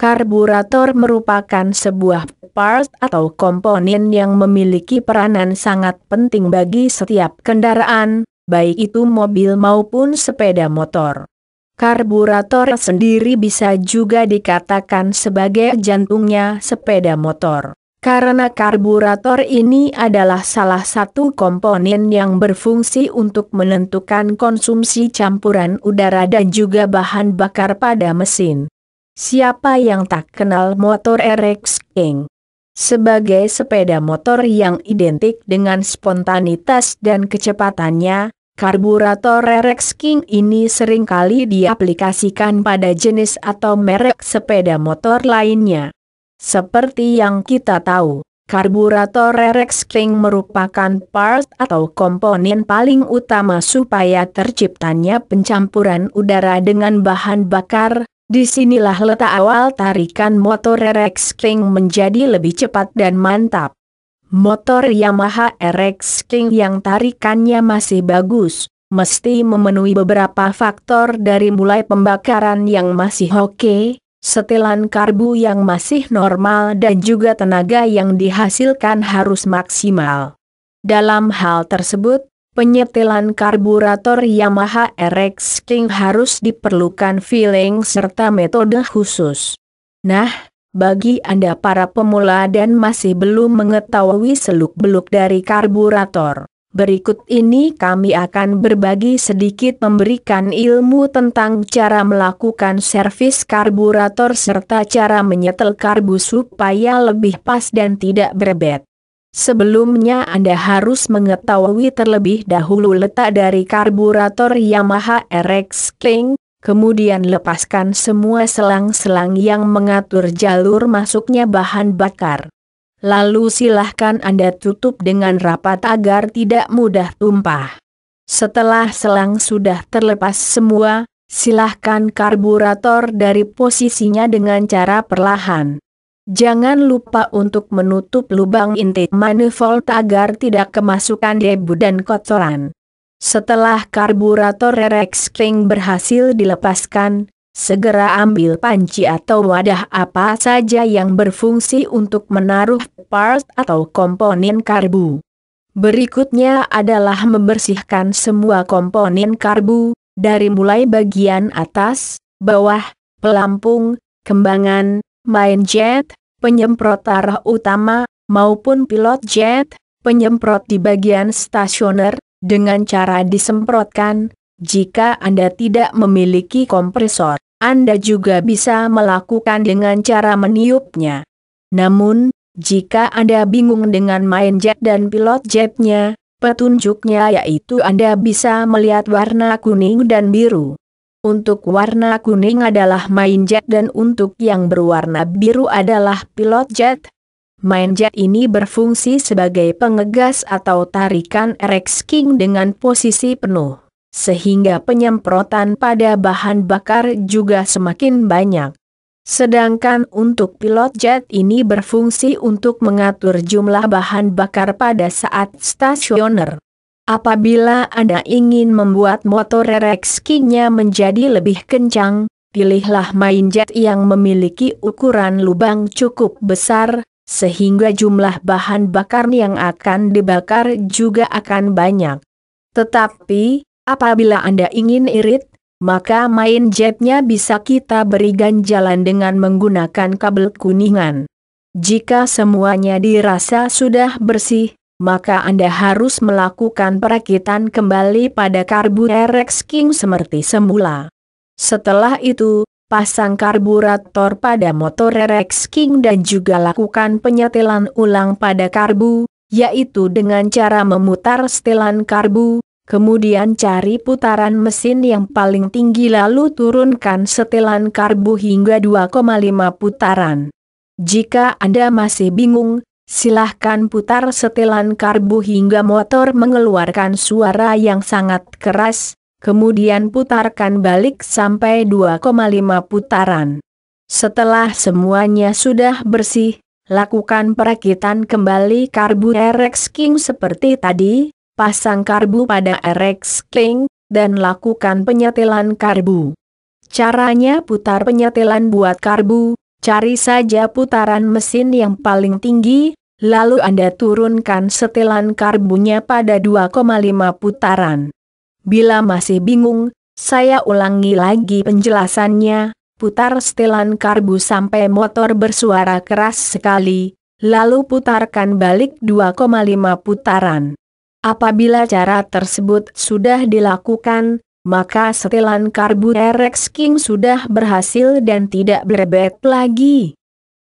Karburator merupakan sebuah part atau komponen yang memiliki peranan sangat penting bagi setiap kendaraan, baik itu mobil maupun sepeda motor. Karburator sendiri bisa juga dikatakan sebagai jantungnya sepeda motor. Karena karburator ini adalah salah satu komponen yang berfungsi untuk menentukan konsumsi campuran udara dan juga bahan bakar pada mesin. Siapa yang tak kenal motor RX King? Sebagai sepeda motor yang identik dengan spontanitas dan kecepatannya, karburator RX King ini seringkali diaplikasikan pada jenis atau merek sepeda motor lainnya. Seperti yang kita tahu, karburator RX King merupakan part atau komponen paling utama supaya terciptanya pencampuran udara dengan bahan bakar, Disinilah letak awal tarikan motor RX King menjadi lebih cepat dan mantap. Motor Yamaha RX King yang tarikannya masih bagus, mesti memenuhi beberapa faktor dari mulai pembakaran yang masih oke, setelan karbu yang masih normal dan juga tenaga yang dihasilkan harus maksimal. Dalam hal tersebut, Penyetelan karburator Yamaha RX King harus diperlukan feeling serta metode khusus. Nah, bagi Anda para pemula dan masih belum mengetahui seluk-beluk dari karburator, berikut ini kami akan berbagi sedikit memberikan ilmu tentang cara melakukan servis karburator serta cara menyetel karbu supaya lebih pas dan tidak berbet. Sebelumnya Anda harus mengetahui terlebih dahulu letak dari karburator Yamaha RX King, kemudian lepaskan semua selang-selang yang mengatur jalur masuknya bahan bakar. Lalu silahkan Anda tutup dengan rapat agar tidak mudah tumpah. Setelah selang sudah terlepas semua, silahkan karburator dari posisinya dengan cara perlahan. Jangan lupa untuk menutup lubang intake manifold agar tidak kemasukan debu dan kotoran. Setelah karburator Rex King berhasil dilepaskan, segera ambil panci atau wadah apa saja yang berfungsi untuk menaruh parts atau komponen karbu. Berikutnya adalah membersihkan semua komponen karbu, dari mulai bagian atas, bawah, pelampung, kembangan, main jet, penyemprot arah utama, maupun pilot jet, penyemprot di bagian stasioner, dengan cara disemprotkan, jika Anda tidak memiliki kompresor. Anda juga bisa melakukan dengan cara meniupnya. Namun, jika Anda bingung dengan main jet dan pilot jetnya, petunjuknya yaitu Anda bisa melihat warna kuning dan biru. Untuk warna kuning adalah main jet dan untuk yang berwarna biru adalah pilot jet. Main jet ini berfungsi sebagai pengegas atau tarikan Rex King dengan posisi penuh, sehingga penyemprotan pada bahan bakar juga semakin banyak. Sedangkan untuk pilot jet ini berfungsi untuk mengatur jumlah bahan bakar pada saat stasioner. Apabila Anda ingin membuat motor Rex King-nya menjadi lebih kencang, pilihlah main jet yang memiliki ukuran lubang cukup besar, sehingga jumlah bahan bakar yang akan dibakar juga akan banyak. Tetapi, apabila Anda ingin irit, maka main jetnya bisa kita beri ganjalan dengan menggunakan kabel kuningan. Jika semuanya dirasa sudah bersih, maka Anda harus melakukan perakitan kembali pada RX King seperti semula. Setelah itu, pasang karburator pada motor Rex King dan juga lakukan penyetelan ulang pada karbu, yaitu dengan cara memutar setelan karbu, kemudian cari putaran mesin yang paling tinggi lalu turunkan setelan karbu hingga 2,5 putaran. Jika Anda masih bingung, Silahkan putar setelan karbu hingga motor mengeluarkan suara yang sangat keras, kemudian putarkan balik sampai 2,5 putaran. Setelah semuanya sudah bersih, lakukan perakitan kembali karbu RX King seperti tadi, pasang karbu pada RX King, dan lakukan penyetelan karbu. Caranya putar penyetelan buat karbu, cari saja putaran mesin yang paling tinggi, lalu Anda turunkan setelan karbunya pada 2,5 putaran. Bila masih bingung, saya ulangi lagi penjelasannya, putar setelan karbu sampai motor bersuara keras sekali, lalu putarkan balik 2,5 putaran. Apabila cara tersebut sudah dilakukan, maka setelan karbu RX King sudah berhasil dan tidak berbet lagi.